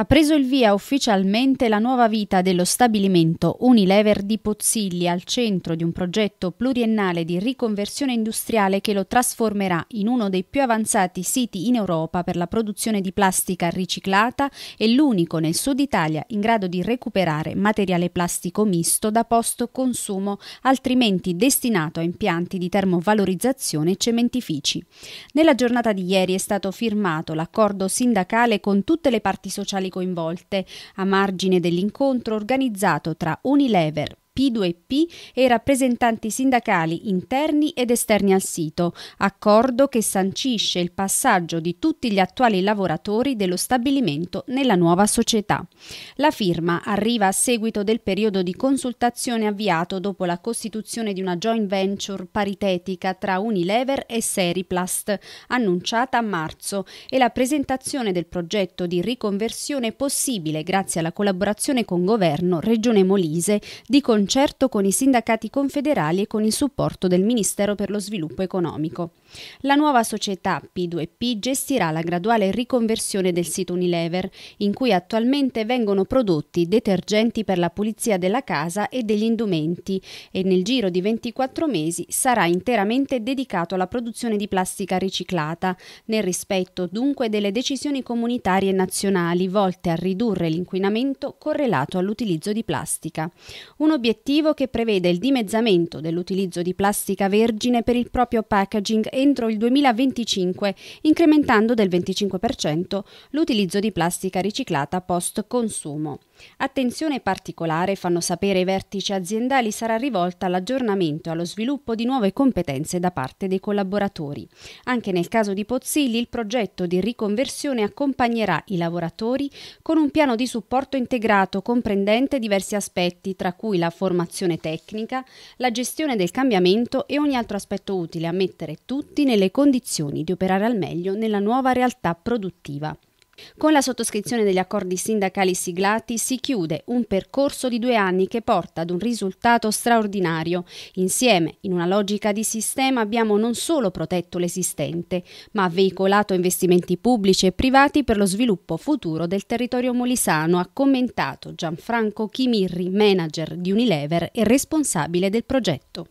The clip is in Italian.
ha preso il via ufficialmente la nuova vita dello stabilimento Unilever di Pozzilli al centro di un progetto pluriennale di riconversione industriale che lo trasformerà in uno dei più avanzati siti in Europa per la produzione di plastica riciclata e l'unico nel sud Italia in grado di recuperare materiale plastico misto da post consumo altrimenti destinato a impianti di termovalorizzazione e cementifici. Nella giornata di ieri è stato firmato l'accordo sindacale con tutte le parti sociali coinvolte, a margine dell'incontro organizzato tra Unilever, P2P e rappresentanti sindacali interni ed esterni al sito, accordo che sancisce il passaggio di tutti gli attuali lavoratori dello stabilimento nella nuova società. La firma arriva a seguito del periodo di consultazione avviato dopo la costituzione di una joint venture paritetica tra Unilever e Seriplast, annunciata a marzo, e la presentazione del progetto di riconversione possibile grazie alla collaborazione con governo Regione Molise di Concetto concerto con i sindacati confederali e con il supporto del Ministero per lo Sviluppo Economico. La nuova società P2P gestirà la graduale riconversione del sito Unilever, in cui attualmente vengono prodotti detergenti per la pulizia della casa e degli indumenti e nel giro di 24 mesi sarà interamente dedicato alla produzione di plastica riciclata, nel rispetto dunque delle decisioni comunitarie e nazionali volte a ridurre l'inquinamento correlato all'utilizzo di plastica. Un obiettivo obiettivo che prevede il dimezzamento dell'utilizzo di plastica vergine per il proprio packaging entro il 2025, incrementando del 25% l'utilizzo di plastica riciclata post consumo. Attenzione particolare, fanno sapere i vertici aziendali, sarà rivolta all'aggiornamento e allo sviluppo di nuove competenze da parte dei collaboratori. Anche nel caso di Pozzilli, il progetto di riconversione accompagnerà i lavoratori con un piano di supporto integrato comprendente diversi aspetti, tra cui la formazione tecnica, la gestione del cambiamento e ogni altro aspetto utile a mettere tutti nelle condizioni di operare al meglio nella nuova realtà produttiva. Con la sottoscrizione degli accordi sindacali siglati si chiude un percorso di due anni che porta ad un risultato straordinario. Insieme, in una logica di sistema, abbiamo non solo protetto l'esistente, ma veicolato investimenti pubblici e privati per lo sviluppo futuro del territorio molisano, ha commentato Gianfranco Chimirri, manager di Unilever e responsabile del progetto.